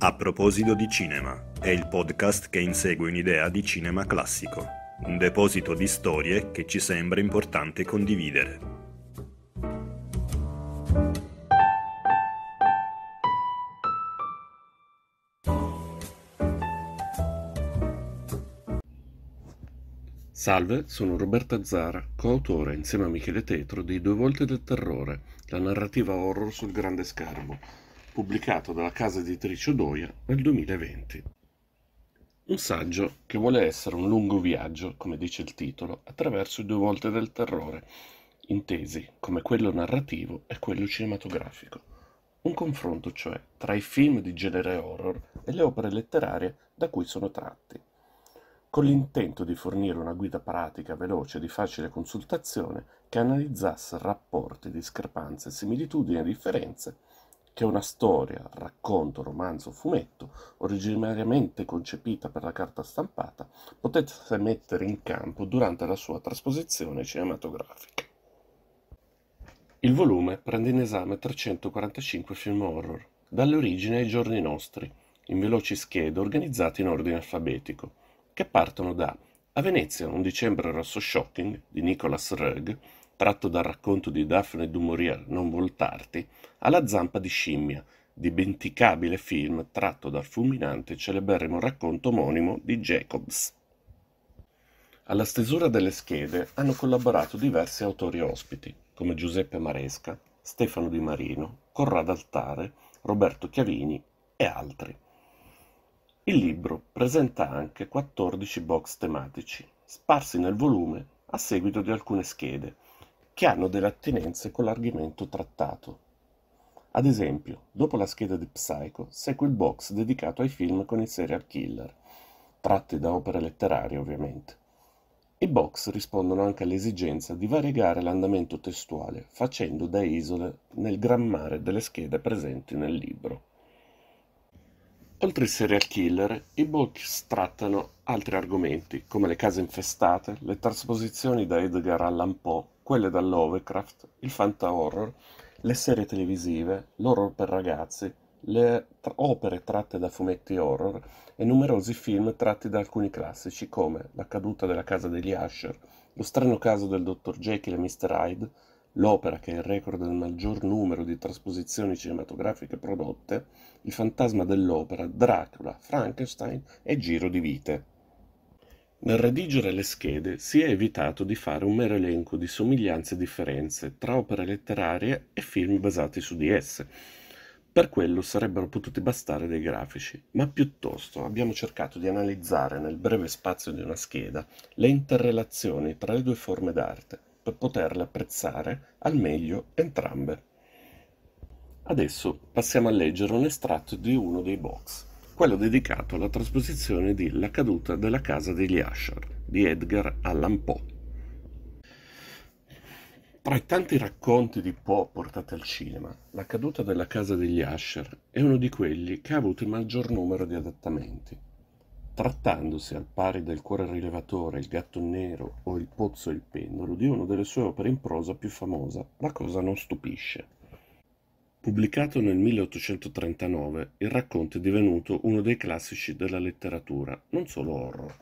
A proposito di cinema, è il podcast che insegue un'idea di cinema classico, un deposito di storie che ci sembra importante condividere. Salve, sono Roberta Zara, coautore insieme a Michele Tetro di Due volte del terrore, la narrativa horror sul grande schermo pubblicato dalla casa editrice Odoia nel 2020. Un saggio che vuole essere un lungo viaggio, come dice il titolo, attraverso due volte del terrore, intesi come quello narrativo e quello cinematografico. Un confronto, cioè, tra i film di genere horror e le opere letterarie da cui sono tratti con l'intento di fornire una guida pratica, veloce, di facile consultazione, che analizzasse rapporti, discrepanze, similitudini e differenze che è una storia, racconto, romanzo, fumetto, originariamente concepita per la carta stampata, potesse mettere in campo durante la sua trasposizione cinematografica. Il volume prende in esame 345 film horror, dalle origini ai giorni nostri, in veloci schede organizzate in ordine alfabetico, che partono da A Venezia un dicembre rosso shocking di Nicholas Rugg, tratto dal racconto di Daphne du Maurier Non voltarti, alla zampa di scimmia, dimenticabile film tratto dal fulminante e celeberrimo racconto omonimo di Jacobs. Alla stesura delle schede hanno collaborato diversi autori ospiti, come Giuseppe Maresca, Stefano Di Marino, Corrado Altare, Roberto Chiavini e altri. Il libro presenta anche 14 box tematici, sparsi nel volume a seguito di alcune schede, che hanno delle attinenze con l'argomento trattato. Ad esempio, dopo la scheda di Psycho, segue il box dedicato ai film con i serial killer, tratti da opere letterarie ovviamente. I box rispondono anche all'esigenza di variegare l'andamento testuale, facendo da isole nel grammare delle schede presenti nel libro. Oltre ai serial killer, i box trattano altri argomenti, come le case infestate, le trasposizioni da Edgar Allan Poe quelle dall'Ovecraft, il fanta-horror, le serie televisive, l'horror per ragazzi, le tra- opere tratte da fumetti horror e numerosi film tratti da alcuni classici come La caduta della casa degli Asher, Lo strano caso del dottor Jekyll e Mr. Hyde, l'opera che è il record del maggior numero di trasposizioni cinematografiche prodotte, Il fantasma dell'opera, Dracula, Frankenstein e Giro di vite. Nel redigere le schede si è evitato di fare un mero elenco di somiglianze e differenze tra opere letterarie e film basati su di esse. Per quello sarebbero potuti bastare dei grafici, ma piuttosto abbiamo cercato di analizzare nel breve spazio di una scheda le interrelazioni tra le due forme d'arte per poterle apprezzare al meglio entrambe. Adesso passiamo a leggere un estratto di uno dei box quello dedicato alla trasposizione di La caduta della casa degli Asher di Edgar Allan Poe. Tra i tanti racconti di Poe portati al cinema, La caduta della casa degli Asher è uno di quelli che ha avuto il maggior numero di adattamenti. Trattandosi al pari del cuore rilevatore, il gatto nero o il pozzo e il pendolo di una delle sue opere in prosa più famosa, la cosa non stupisce. Pubblicato nel 1839, il racconto è divenuto uno dei classici della letteratura, non solo horror.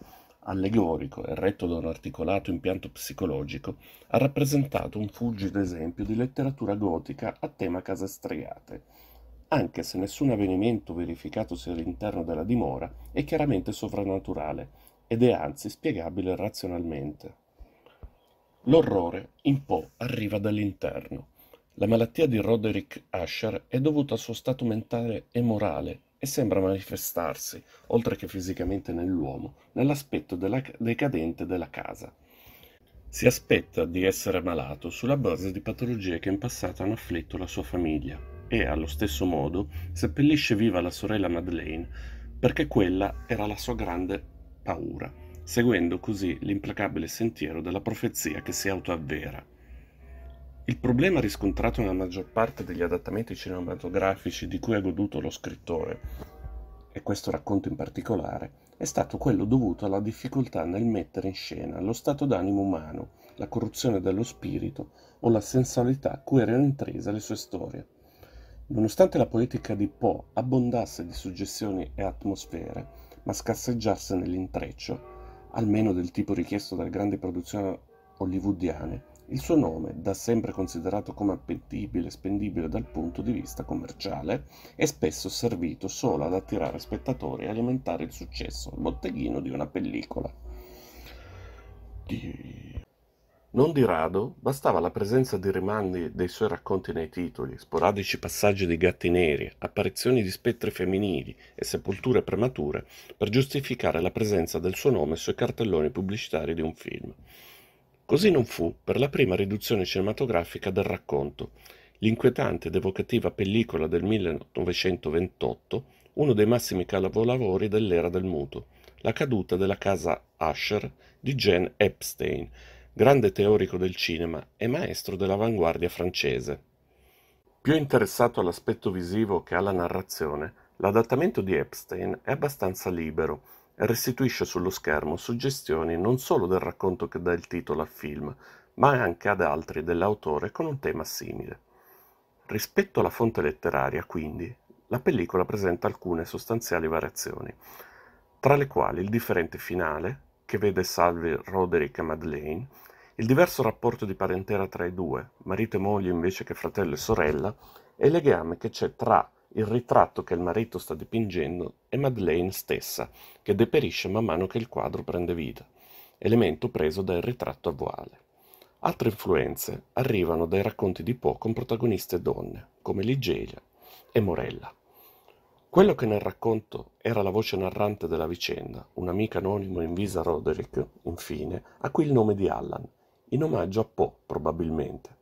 Allegorico e retto da un articolato impianto psicologico, ha rappresentato un fulgido esempio di letteratura gotica a tema case stregate, anche se nessun avvenimento verificatosi all'interno della dimora è chiaramente sovrannaturale ed è anzi spiegabile razionalmente. L'orrore in Po arriva dall'interno la malattia di Roderick Asher è dovuta al suo stato mentale e morale e sembra manifestarsi, oltre che fisicamente nell'uomo, nell'aspetto della decadente della casa. Si aspetta di essere malato sulla base di patologie che in passato hanno afflitto la sua famiglia e, allo stesso modo, seppellisce viva la sorella Madeleine perché quella era la sua grande paura, seguendo così l'implacabile sentiero della profezia che si autoavvera. Il problema riscontrato nella maggior parte degli adattamenti cinematografici di cui ha goduto lo scrittore, e questo racconto in particolare, è stato quello dovuto alla difficoltà nel mettere in scena lo stato d'animo umano, la corruzione dello spirito o la sensualità cui erano intrese le sue storie. Nonostante la poetica di Poe abbondasse di suggestioni e atmosfere, ma scarseggiasse nell'intreccio, almeno del tipo richiesto dalle grandi produzioni hollywoodiane, il suo nome, da sempre considerato come appetibile e spendibile dal punto di vista commerciale, è spesso servito solo ad attirare spettatori e alimentare il successo, il botteghino di una pellicola. Non di rado bastava la presenza di rimandi dei suoi racconti nei titoli, sporadici passaggi di gatti neri, apparizioni di spettri femminili e sepolture premature per giustificare la presenza del suo nome sui cartelloni pubblicitari di un film. Così non fu per la prima riduzione cinematografica del racconto, l'inquietante ed evocativa pellicola del 1928, uno dei massimi capolavori dell'era del muto, La caduta della casa Asher di Jean Epstein, grande teorico del cinema e maestro dell'avanguardia francese. Più interessato all'aspetto visivo che alla narrazione, l'adattamento di Epstein è abbastanza libero, restituisce sullo schermo suggestioni non solo del racconto che dà il titolo al film, ma anche ad altri dell'autore con un tema simile. Rispetto alla fonte letteraria, quindi, la pellicola presenta alcune sostanziali variazioni, tra le quali il differente finale, che vede salvi Roderick e Madeleine, il diverso rapporto di parentela tra i due, marito e moglie invece che fratello e sorella, e il legame che c'è tra il ritratto che il marito sta dipingendo è Madeleine stessa, che deperisce man mano che il quadro prende vita, elemento preso dal ritratto a voale. Altre influenze arrivano dai racconti di Poe con protagoniste donne, come Ligeia e Morella. Quello che nel racconto era la voce narrante della vicenda, un amico anonimo in visa Roderick, infine, a cui il nome di Allan, in omaggio a Poe probabilmente.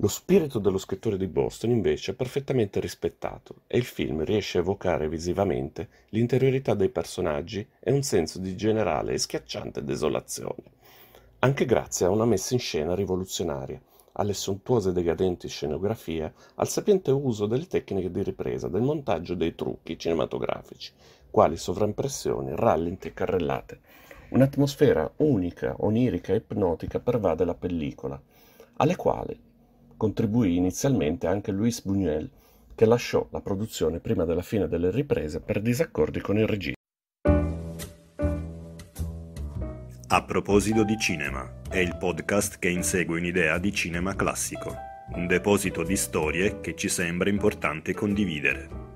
Lo spirito dello scrittore di Boston invece è perfettamente rispettato e il film riesce a evocare visivamente l'interiorità dei personaggi e un senso di generale e schiacciante desolazione, anche grazie a una messa in scena rivoluzionaria, alle sontuose e decadenti scenografie, al sapiente uso delle tecniche di ripresa, del montaggio dei trucchi cinematografici, quali sovraimpressioni, rallenti e carrellate. Un'atmosfera unica, onirica e ipnotica pervade la pellicola, alle quali Contribuì inizialmente anche Luis Buñuel, che lasciò la produzione prima della fine delle riprese per disaccordi con il regista. A proposito di cinema, è il podcast che insegue un'idea di cinema classico, un deposito di storie che ci sembra importante condividere.